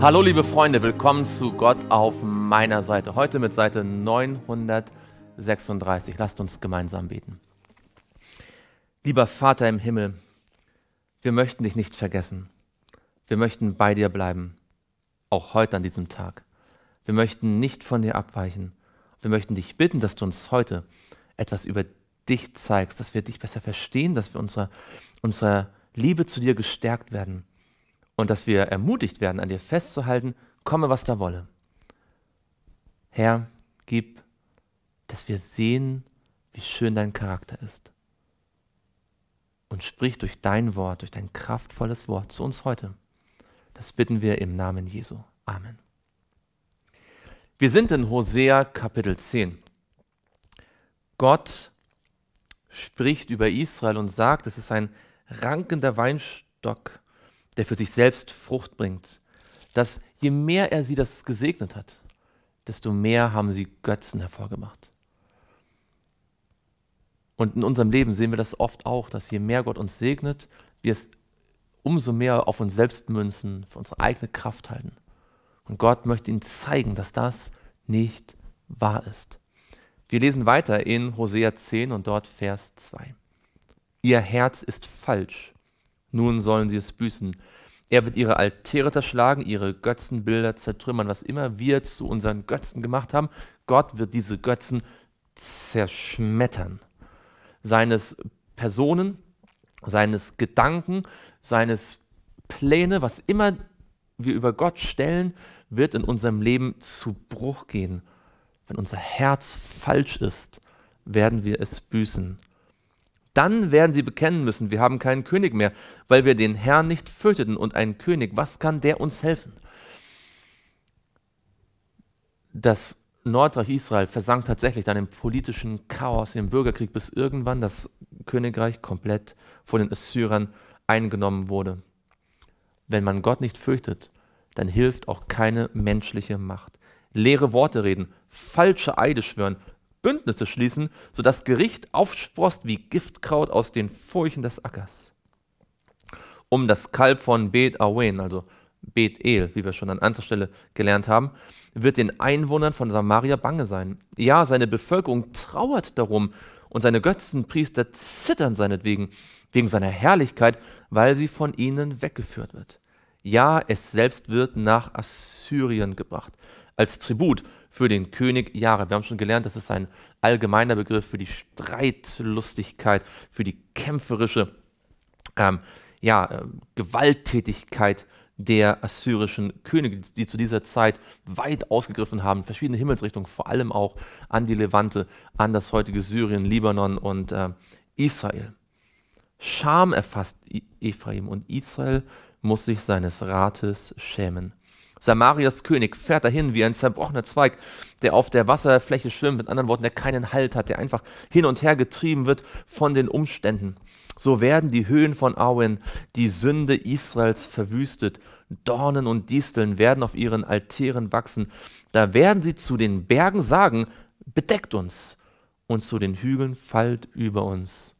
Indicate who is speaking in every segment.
Speaker 1: Hallo liebe Freunde, willkommen zu Gott auf meiner Seite. Heute mit Seite 936. Lasst uns gemeinsam beten. Lieber Vater im Himmel, wir möchten dich nicht vergessen. Wir möchten bei dir bleiben, auch heute an diesem Tag. Wir möchten nicht von dir abweichen. Wir möchten dich bitten, dass du uns heute etwas über dich zeigst, dass wir dich besser verstehen, dass wir unsere, unsere Liebe zu dir gestärkt werden und dass wir ermutigt werden, an dir festzuhalten, komme, was da wolle. Herr, gib, dass wir sehen, wie schön dein Charakter ist. Und sprich durch dein Wort, durch dein kraftvolles Wort zu uns heute. Das bitten wir im Namen Jesu. Amen. Wir sind in Hosea Kapitel 10. Gott spricht über Israel und sagt, es ist ein rankender Weinstock, der für sich selbst Frucht bringt, dass je mehr er sie das gesegnet hat, desto mehr haben sie Götzen hervorgemacht. Und in unserem Leben sehen wir das oft auch, dass je mehr Gott uns segnet, wir es umso mehr auf uns selbst münzen, für unsere eigene Kraft halten. Und Gott möchte ihnen zeigen, dass das nicht wahr ist. Wir lesen weiter in Hosea 10 und dort Vers 2. Ihr Herz ist falsch nun sollen sie es büßen. Er wird ihre Altäre zerschlagen, ihre Götzenbilder zertrümmern, was immer wir zu unseren Götzen gemacht haben. Gott wird diese Götzen zerschmettern. Seines Personen, seines Gedanken, seines Pläne, was immer wir über Gott stellen, wird in unserem Leben zu Bruch gehen. Wenn unser Herz falsch ist, werden wir es büßen. Dann werden sie bekennen müssen, wir haben keinen König mehr, weil wir den Herrn nicht fürchteten und einen König, was kann der uns helfen? Das Nordreich Israel versank tatsächlich dann im politischen Chaos, im Bürgerkrieg, bis irgendwann das Königreich komplett von den Assyrern eingenommen wurde. Wenn man Gott nicht fürchtet, dann hilft auch keine menschliche Macht. Leere Worte reden, falsche Eide schwören, Bündnisse schließen, sodass Gericht aufsprost wie Giftkraut aus den Furchen des Ackers. Um das Kalb von Beth Awen, also Beth el wie wir schon an anderer Stelle gelernt haben, wird den Einwohnern von Samaria bange sein. Ja, seine Bevölkerung trauert darum und seine Götzenpriester zittern seinetwegen, wegen seiner Herrlichkeit, weil sie von ihnen weggeführt wird. Ja, es selbst wird nach Assyrien gebracht, als Tribut für den König Jahre. Wir haben schon gelernt, das ist ein allgemeiner Begriff für die Streitlustigkeit, für die kämpferische ähm, ja, äh, Gewalttätigkeit der assyrischen Könige, die zu dieser Zeit weit ausgegriffen haben, verschiedene Himmelsrichtungen, vor allem auch an die Levante, an das heutige Syrien, Libanon und äh, Israel. Scham erfasst e-, Ephraim und Israel muss sich seines Rates schämen. Samarias König fährt dahin wie ein zerbrochener Zweig, der auf der Wasserfläche schwimmt, mit anderen Worten, der keinen Halt hat, der einfach hin und her getrieben wird von den Umständen. So werden die Höhen von Awen, die Sünde Israels verwüstet. Dornen und Disteln werden auf ihren Altären wachsen. Da werden sie zu den Bergen sagen, bedeckt uns, und zu den Hügeln fallt über uns.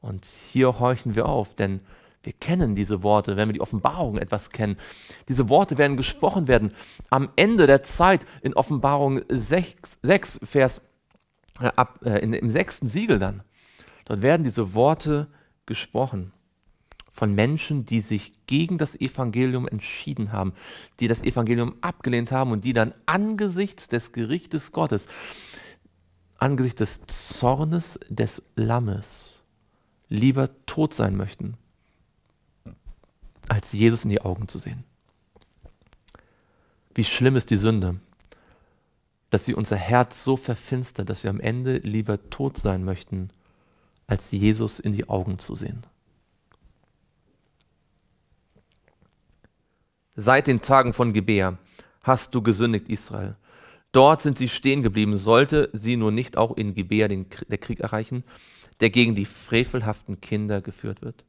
Speaker 1: Und hier horchen wir auf, denn wir kennen diese Worte, wenn wir die Offenbarung etwas kennen. Diese Worte werden gesprochen werden am Ende der Zeit in Offenbarung 6, 6 Vers, äh, ab, äh, in, im sechsten Siegel dann. Dort werden diese Worte gesprochen von Menschen, die sich gegen das Evangelium entschieden haben, die das Evangelium abgelehnt haben und die dann angesichts des Gerichtes Gottes, angesichts des Zornes des Lammes lieber tot sein möchten als Jesus in die Augen zu sehen. Wie schlimm ist die Sünde, dass sie unser Herz so verfinstert, dass wir am Ende lieber tot sein möchten, als Jesus in die Augen zu sehen. Seit den Tagen von Gebea hast du gesündigt, Israel. Dort sind sie stehen geblieben, sollte sie nur nicht auch in Gebea den, der Krieg erreichen, der gegen die frevelhaften Kinder geführt wird.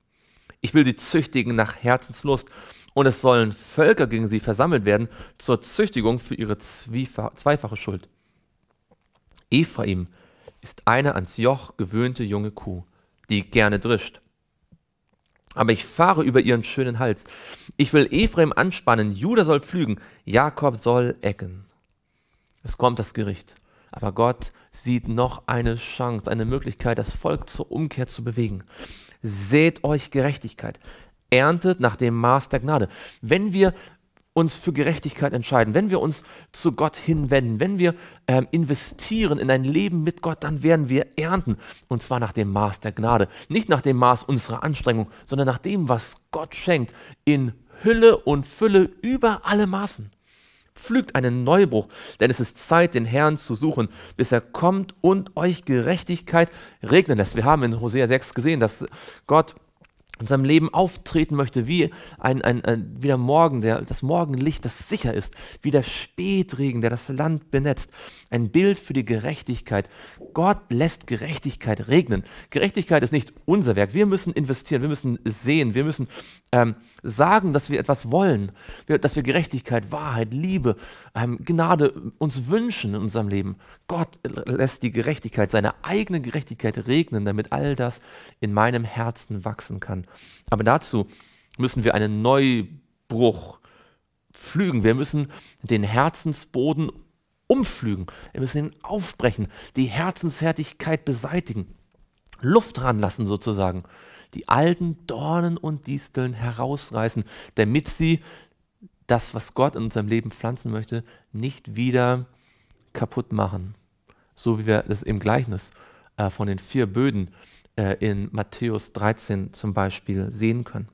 Speaker 1: Ich will sie züchtigen nach Herzenslust und es sollen Völker gegen sie versammelt werden zur Züchtigung für ihre zweifache Schuld. Ephraim ist eine ans Joch gewöhnte junge Kuh, die gerne drischt. Aber ich fahre über ihren schönen Hals. Ich will Ephraim anspannen, Judah soll pflügen, Jakob soll ecken. Es kommt das Gericht. Aber Gott sieht noch eine Chance, eine Möglichkeit, das Volk zur Umkehr zu bewegen. Seht euch Gerechtigkeit. Erntet nach dem Maß der Gnade. Wenn wir uns für Gerechtigkeit entscheiden, wenn wir uns zu Gott hinwenden, wenn wir ähm, investieren in ein Leben mit Gott, dann werden wir ernten. Und zwar nach dem Maß der Gnade. Nicht nach dem Maß unserer Anstrengung, sondern nach dem, was Gott schenkt. In Hülle und Fülle über alle Maßen pflügt einen Neubruch, denn es ist Zeit, den Herrn zu suchen, bis er kommt und euch Gerechtigkeit regnen lässt. Wir haben in Hosea 6 gesehen, dass Gott in seinem Leben auftreten möchte, wie ein, ein, ein wie der Morgen, der, das Morgenlicht, das sicher ist, wie der Spätregen, der das Land benetzt. Ein Bild für die Gerechtigkeit. Gott lässt Gerechtigkeit regnen. Gerechtigkeit ist nicht unser Werk. Wir müssen investieren, wir müssen sehen, wir müssen ähm, sagen, dass wir etwas wollen, dass wir Gerechtigkeit, Wahrheit, Liebe, ähm, Gnade uns wünschen in unserem Leben. Gott lässt die Gerechtigkeit, seine eigene Gerechtigkeit regnen, damit all das in meinem Herzen wachsen kann. Aber dazu müssen wir einen Neubruch pflügen. Wir müssen den Herzensboden umflügen. Wir müssen ihn aufbrechen, die Herzenshärtigkeit beseitigen, Luft ranlassen sozusagen, die alten Dornen und Disteln herausreißen, damit sie das, was Gott in unserem Leben pflanzen möchte, nicht wieder kaputt machen. So wie wir das im Gleichnis äh, von den vier Böden äh, in Matthäus 13 zum Beispiel sehen können.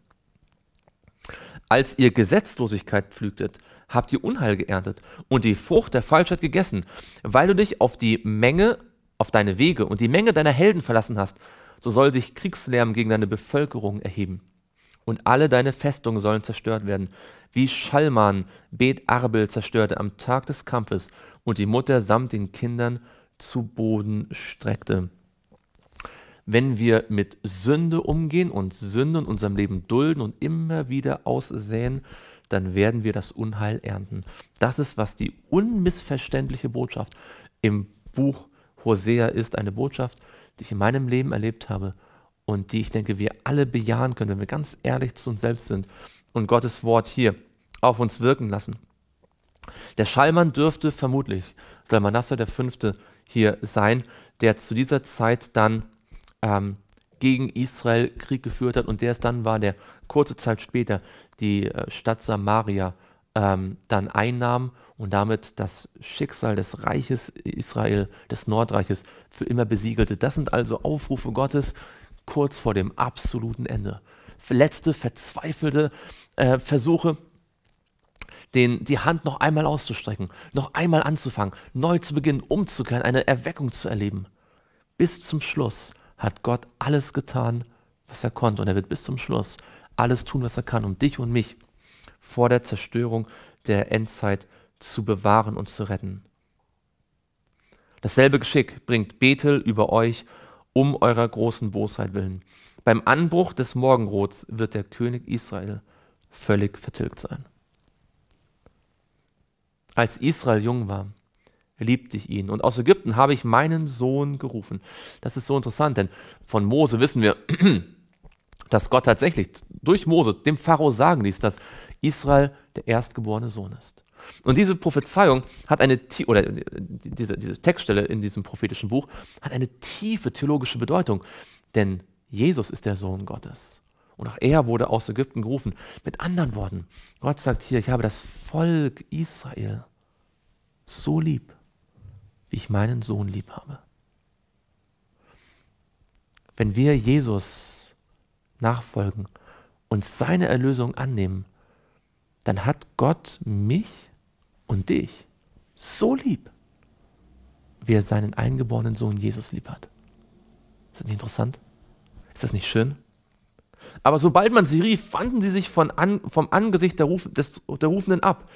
Speaker 1: Als ihr Gesetzlosigkeit pflügtet, habt ihr Unheil geerntet und die Frucht der Falschheit gegessen, weil du dich auf die Menge, auf deine Wege und die Menge deiner Helden verlassen hast, so soll sich Kriegslärm gegen deine Bevölkerung erheben. Und alle deine Festungen sollen zerstört werden, wie Schalman Bet Arbel zerstörte am Tag des Kampfes und die Mutter samt den Kindern zu Boden streckte wenn wir mit Sünde umgehen und Sünde in unserem Leben dulden und immer wieder aussäen, dann werden wir das Unheil ernten. Das ist, was die unmissverständliche Botschaft im Buch Hosea ist, eine Botschaft, die ich in meinem Leben erlebt habe und die ich denke, wir alle bejahen können, wenn wir ganz ehrlich zu uns selbst sind und Gottes Wort hier auf uns wirken lassen. Der Schallmann dürfte vermutlich Salmanasser V. hier sein, der zu dieser Zeit dann ähm, gegen Israel Krieg geführt hat und der es dann war, der kurze Zeit später die äh, Stadt Samaria ähm, dann einnahm und damit das Schicksal des Reiches Israel, des Nordreiches, für immer besiegelte. Das sind also Aufrufe Gottes kurz vor dem absoluten Ende. Letzte, verzweifelte äh, Versuche, den, die Hand noch einmal auszustrecken, noch einmal anzufangen, neu zu beginnen, umzukehren, eine Erweckung zu erleben. Bis zum Schluss hat Gott alles getan, was er konnte. Und er wird bis zum Schluss alles tun, was er kann, um dich und mich vor der Zerstörung der Endzeit zu bewahren und zu retten. Dasselbe Geschick bringt Bethel über euch um eurer großen Bosheit willen. Beim Anbruch des Morgenrots wird der König Israel völlig vertilgt sein. Als Israel jung war, liebte ich ihn. Und aus Ägypten habe ich meinen Sohn gerufen. Das ist so interessant, denn von Mose wissen wir, dass Gott tatsächlich durch Mose dem Pharao sagen ließ, dass Israel der erstgeborene Sohn ist. Und diese Prophezeiung hat eine, oder äh, diese, diese Textstelle in diesem prophetischen Buch hat eine tiefe theologische Bedeutung, denn Jesus ist der Sohn Gottes. Und auch er wurde aus Ägypten gerufen. Mit anderen Worten, Gott sagt hier, ich habe das Volk Israel so lieb wie ich meinen Sohn lieb habe. Wenn wir Jesus nachfolgen und seine Erlösung annehmen, dann hat Gott mich und dich so lieb, wie er seinen eingeborenen Sohn Jesus lieb hat. Ist das nicht interessant? Ist das nicht schön? Aber sobald man sie rief, fanden sie sich von an, vom Angesicht der, Ruf, des, der Rufenden ab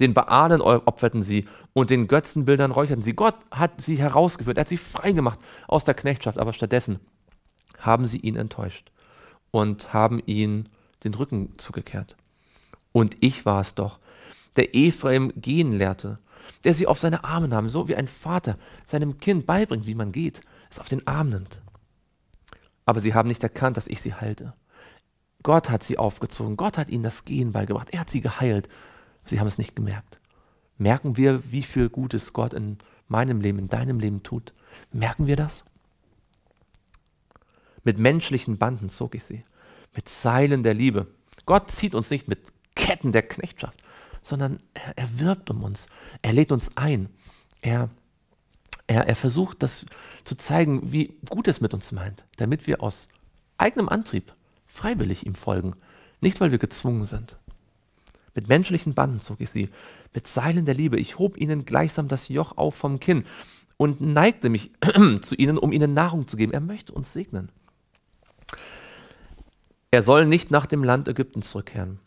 Speaker 1: den Baalen opferten sie und den Götzenbildern räucherten sie. Gott hat sie herausgeführt, er hat sie freigemacht aus der Knechtschaft, aber stattdessen haben sie ihn enttäuscht und haben ihn den Rücken zugekehrt. Und ich war es doch, der Ephraim gehen lehrte, der sie auf seine Arme nahm, so wie ein Vater seinem Kind beibringt, wie man geht, es auf den Arm nimmt. Aber sie haben nicht erkannt, dass ich sie halte. Gott hat sie aufgezogen, Gott hat ihnen das Gehen beigebracht, er hat sie geheilt Sie haben es nicht gemerkt. Merken wir, wie viel Gutes Gott in meinem Leben, in deinem Leben tut? Merken wir das? Mit menschlichen Banden zog ich sie, mit Seilen der Liebe. Gott zieht uns nicht mit Ketten der Knechtschaft, sondern er, er wirbt um uns, er lädt uns ein, er, er, er versucht, das zu zeigen, wie gut es mit uns meint, damit wir aus eigenem Antrieb freiwillig ihm folgen, nicht weil wir gezwungen sind. Mit menschlichen Banden zog ich sie, mit Seilen der Liebe. Ich hob ihnen gleichsam das Joch auf vom Kinn und neigte mich zu ihnen, um ihnen Nahrung zu geben. Er möchte uns segnen. Er soll nicht nach dem Land Ägypten zurückkehren,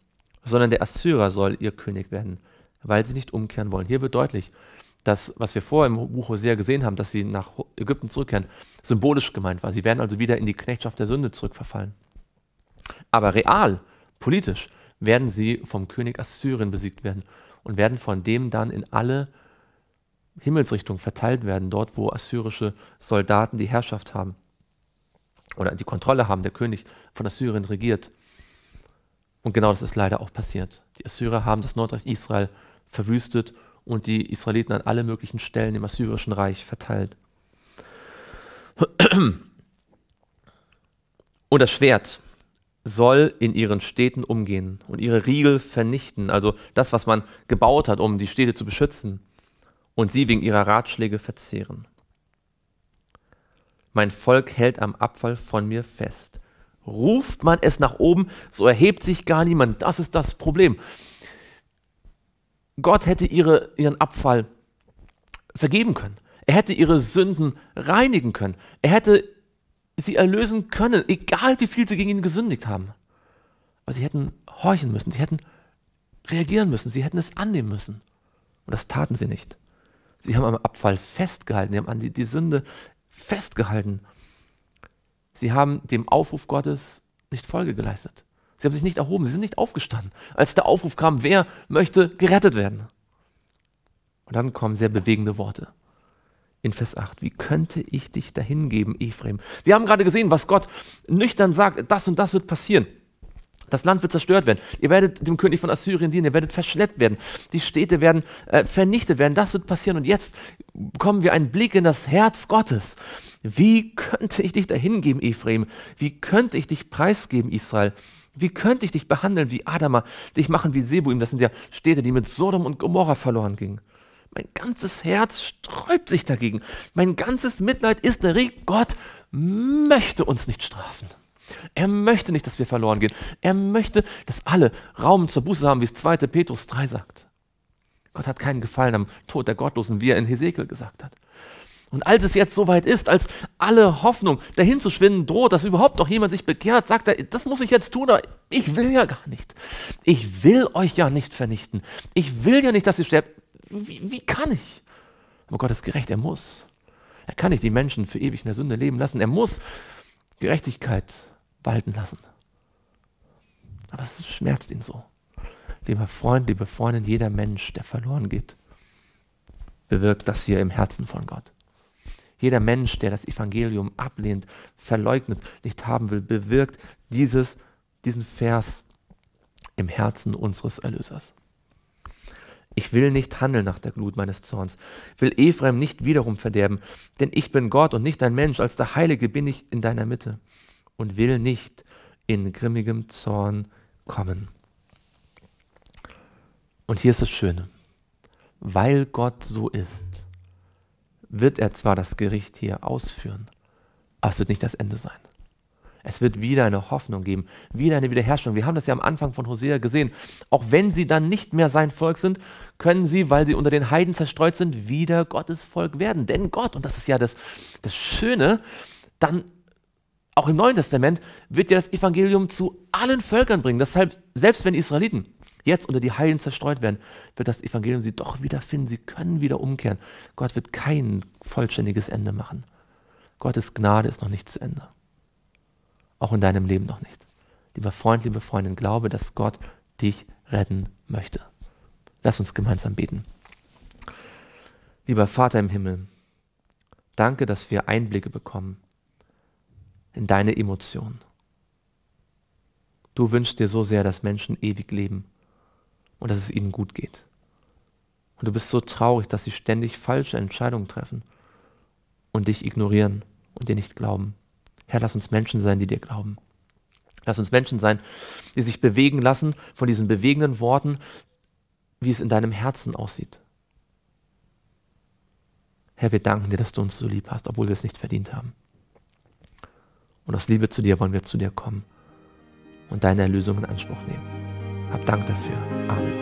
Speaker 1: sondern der Assyrer soll ihr König werden, weil sie nicht umkehren wollen. Hier wird deutlich, dass, was wir vorher im Buch Hosea gesehen haben, dass sie nach Ägypten zurückkehren, symbolisch gemeint war. Sie werden also wieder in die Knechtschaft der Sünde zurückverfallen. Aber real, politisch, werden sie vom König Assyrien besiegt werden und werden von dem dann in alle Himmelsrichtungen verteilt werden, dort wo assyrische Soldaten die Herrschaft haben oder die Kontrolle haben, der König von Assyrien regiert. Und genau das ist leider auch passiert. Die Assyrer haben das Nordreich Israel verwüstet und die Israeliten an alle möglichen Stellen im assyrischen Reich verteilt. Und das Schwert, soll in ihren Städten umgehen und ihre Riegel vernichten, also das, was man gebaut hat, um die Städte zu beschützen, und sie wegen ihrer Ratschläge verzehren. Mein Volk hält am Abfall von mir fest. Ruft man es nach oben, so erhebt sich gar niemand. Das ist das Problem. Gott hätte ihre, ihren Abfall vergeben können. Er hätte ihre Sünden reinigen können. Er hätte sie erlösen können, egal wie viel sie gegen ihn gesündigt haben. Aber sie hätten horchen müssen, sie hätten reagieren müssen, sie hätten es annehmen müssen. Und das taten sie nicht. Sie haben am Abfall festgehalten, sie haben an die, die Sünde festgehalten. Sie haben dem Aufruf Gottes nicht Folge geleistet. Sie haben sich nicht erhoben, sie sind nicht aufgestanden, als der Aufruf kam, wer möchte gerettet werden. Und dann kommen sehr bewegende Worte in Vers 8. Wie könnte ich dich dahingeben, Ephraim? Wir haben gerade gesehen, was Gott nüchtern sagt, das und das wird passieren. Das Land wird zerstört werden. Ihr werdet dem König von Assyrien dienen. Ihr werdet verschleppt werden. Die Städte werden äh, vernichtet werden. Das wird passieren. Und jetzt bekommen wir einen Blick in das Herz Gottes. Wie könnte ich dich dahingeben, Ephraim? Wie könnte ich dich preisgeben, Israel? Wie könnte ich dich behandeln wie Adama, dich machen wie Sebuim? Das sind ja Städte, die mit Sodom und Gomorra verloren gingen. Mein ganzes Herz sträubt sich dagegen. Mein ganzes Mitleid ist erregt. Gott möchte uns nicht strafen. Er möchte nicht, dass wir verloren gehen. Er möchte, dass alle Raum zur Buße haben, wie es 2. Petrus 3 sagt. Gott hat keinen Gefallen am Tod der Gottlosen, wie er in Hesekiel gesagt hat. Und als es jetzt soweit ist, als alle Hoffnung dahin zu schwinden droht, dass überhaupt noch jemand sich bekehrt, sagt er, das muss ich jetzt tun, aber ich will ja gar nicht. Ich will euch ja nicht vernichten. Ich will ja nicht, dass ihr sterbt wie, wie kann ich? Aber Gott ist gerecht, er muss. Er kann nicht die Menschen für ewig in der Sünde leben lassen. Er muss Gerechtigkeit walten lassen. Aber es schmerzt ihn so. Lieber Freund, liebe Freundin, jeder Mensch, der verloren geht, bewirkt das hier im Herzen von Gott. Jeder Mensch, der das Evangelium ablehnt, verleugnet, nicht haben will, bewirkt dieses, diesen Vers im Herzen unseres Erlösers. Ich will nicht handeln nach der Glut meines Zorns, will Ephraim nicht wiederum verderben, denn ich bin Gott und nicht ein Mensch, als der Heilige bin ich in deiner Mitte und will nicht in grimmigem Zorn kommen. Und hier ist das Schöne, weil Gott so ist, wird er zwar das Gericht hier ausführen, aber es wird nicht das Ende sein. Es wird wieder eine Hoffnung geben, wieder eine Wiederherstellung. Wir haben das ja am Anfang von Hosea gesehen. Auch wenn sie dann nicht mehr sein Volk sind, können sie, weil sie unter den Heiden zerstreut sind, wieder Gottes Volk werden. Denn Gott, und das ist ja das, das Schöne, dann auch im Neuen Testament wird ja das Evangelium zu allen Völkern bringen. Deshalb, selbst wenn die Israeliten jetzt unter die Heiden zerstreut werden, wird das Evangelium sie doch wieder finden. Sie können wieder umkehren. Gott wird kein vollständiges Ende machen. Gottes Gnade ist noch nicht zu Ende auch in deinem Leben noch nicht. Lieber Freund, liebe Freundin, glaube, dass Gott dich retten möchte. Lass uns gemeinsam beten. Lieber Vater im Himmel, danke, dass wir Einblicke bekommen in deine Emotionen. Du wünschst dir so sehr, dass Menschen ewig leben und dass es ihnen gut geht. Und du bist so traurig, dass sie ständig falsche Entscheidungen treffen und dich ignorieren und dir nicht glauben. Herr, lass uns Menschen sein, die dir glauben. Lass uns Menschen sein, die sich bewegen lassen von diesen bewegenden Worten, wie es in deinem Herzen aussieht. Herr, wir danken dir, dass du uns so lieb hast, obwohl wir es nicht verdient haben. Und aus Liebe zu dir wollen wir zu dir kommen und deine Erlösung in Anspruch nehmen. Hab Dank dafür. Amen.